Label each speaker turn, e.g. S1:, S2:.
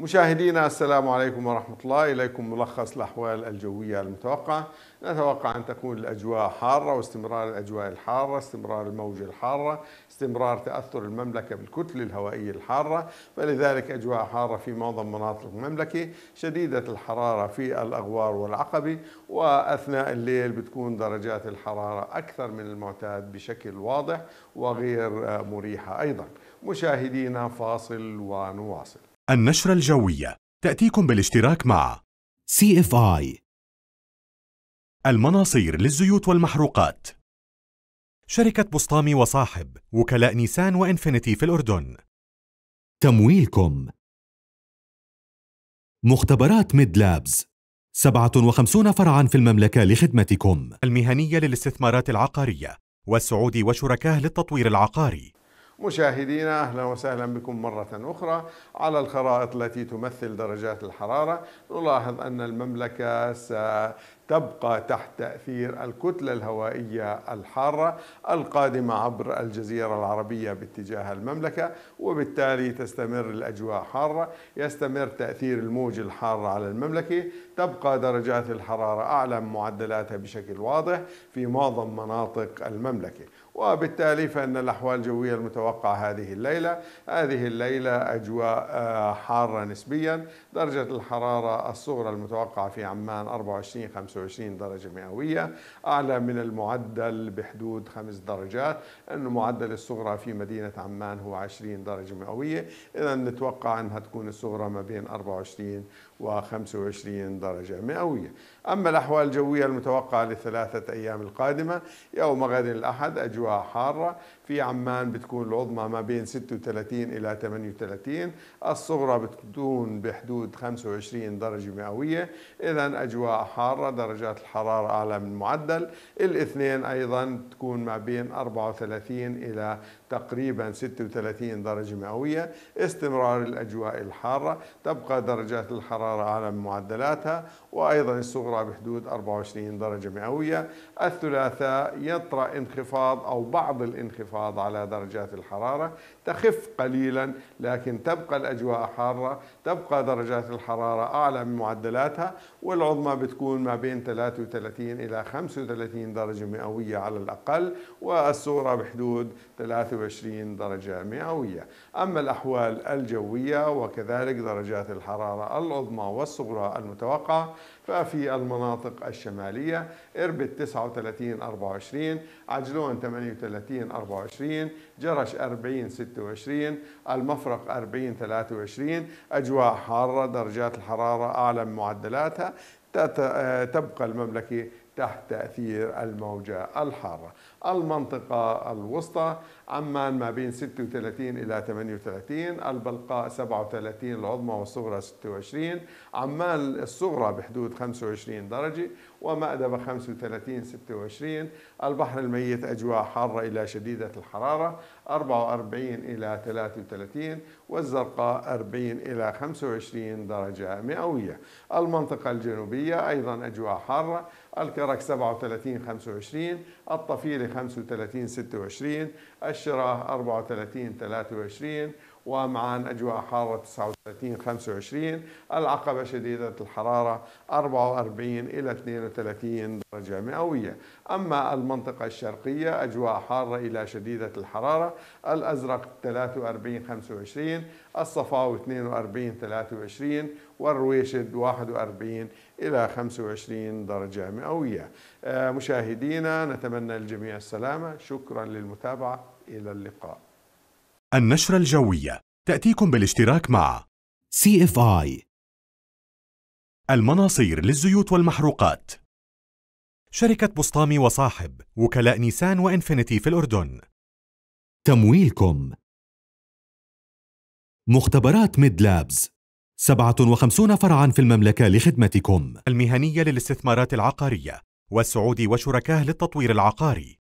S1: مشاهدينا السلام عليكم ورحمة الله إليكم ملخص الأحوال الجوية المتوقعة نتوقع أن تكون الأجواء حارة واستمرار الأجواء الحارة استمرار الموجة الحارة استمرار تأثر المملكة بالكتل الهوائية الحارة فلذلك أجواء حارة في معظم مناطق المملكة شديدة الحرارة في الأغوار والعقبة وأثناء الليل بتكون درجات الحرارة أكثر من المعتاد بشكل واضح وغير مريحة أيضا مشاهدينا فاصل ونواصل
S2: النشرة الجوية تأتيكم بالاشتراك مع CFI المناصير للزيوت والمحروقات شركة بسطامي وصاحب وكلاء نيسان وإنفينيتي في الأردن تمويلكم مختبرات ميد لابز 57 فرعا في المملكة لخدمتكم المهنية للاستثمارات العقارية والسعودي وشركاه للتطوير العقاري
S1: مشاهدينا أهلا وسهلا بكم مرة أخرى على الخرائط التي تمثل درجات الحرارة نلاحظ أن المملكة تبقى تحت تأثير الكتلة الهوائية الحارة القادمة عبر الجزيرة العربية باتجاه المملكة وبالتالي تستمر الأجواء حارة يستمر تأثير الموج الحار على المملكة تبقى درجات الحرارة أعلى من معدلاتها بشكل واضح في معظم مناطق المملكة وبالتالي فإن الأحوال الجوية المتوقعة هذه الليلة هذه الليلة أجواء آه، حارة نسبيا درجة الحرارة الصغرى المتوقعة في عمان 24 25 25 درجة مئوية أعلى من المعدل بحدود خمس درجات أنه معدل الصغرى في مدينة عمان هو 20 درجة مئوية إذا نتوقع أنها تكون الصغرى ما بين 24 و 25 درجة مئوية أما الأحوال الجوية المتوقعة لثلاثة أيام القادمة يوم غد الأحد أجواء حارة في عمان بتكون العظمى ما بين 36 إلى 38 الصغرى بتكون بحدود 25 درجة مئوية إذا أجواء حارة درجات الحرارة أعلى من المعدل الاثنين أيضا تكون ما بين 34 إلى تقريبا 36 درجة مئوية استمرار الأجواء الحارة تبقى درجات الحرارة أعلى من معدلاتها وأيضا الصغرى بحدود 24 درجة مئوية الثلاثاء يطرأ انخفاض أو بعض الانخفاض على درجات الحرارة تخف قليلا لكن تبقى الأجواء حارة تبقى درجات الحرارة أعلى من معدلاتها والعظمى بتكون ما بين من 33 إلى 35 درجة مئوية على الأقل والصورة بحدود 23 درجة مئوية أما الأحوال الجوية وكذلك درجات الحرارة العظمى والصغرى المتوقعة ففي المناطق الشمالية إربد 39 24 عجلون 38 24 جرش 40 26 المفرق 40 23 أجواء حارة درجات الحرارة أعلى من معدلاتها آه، تبقى المملكة تحت تأثير الموجة الحارة المنطقة الوسطى عمان ما بين 36 إلى 38 البلقاء 37 العظمى والصغرى 26 عمان الصغرى بحدود 25 درجة ومأدبة 35 26 البحر الميت أجواء حارة إلى شديدة الحرارة 44 إلى 33 والزرقاء 40 إلى 25 درجة مئوية المنطقة الجنوبية أيضا أجواء حارة الكرة الشرك 37 25 الطفيلة 35 26 الشراه 34 23 ومع أجواء حارة 39 25 العقبة شديدة الحرارة 44 إلى 32 درجة مئوية أما المنطقة الشرقية أجواء حارة إلى شديدة الحرارة الأزرق 43 25 الصفاوي 42 23 والرويشد 41 إلى 25 درجة مئوية آه، مشاهدينا نتمنى الجميع السلامة شكرا للمتابعة إلى اللقاء
S2: النشرة الجوية تأتيكم بالاشتراك مع CFI المناصير للزيوت والمحروقات شركة بسطامي وصاحب وكلاء نيسان وإنفينيتي في الأردن تمويلكم مختبرات ميد لابز 57 فرعا في المملكة لخدمتكم المهنية للاستثمارات العقارية والسعودي وشركاه للتطوير العقاري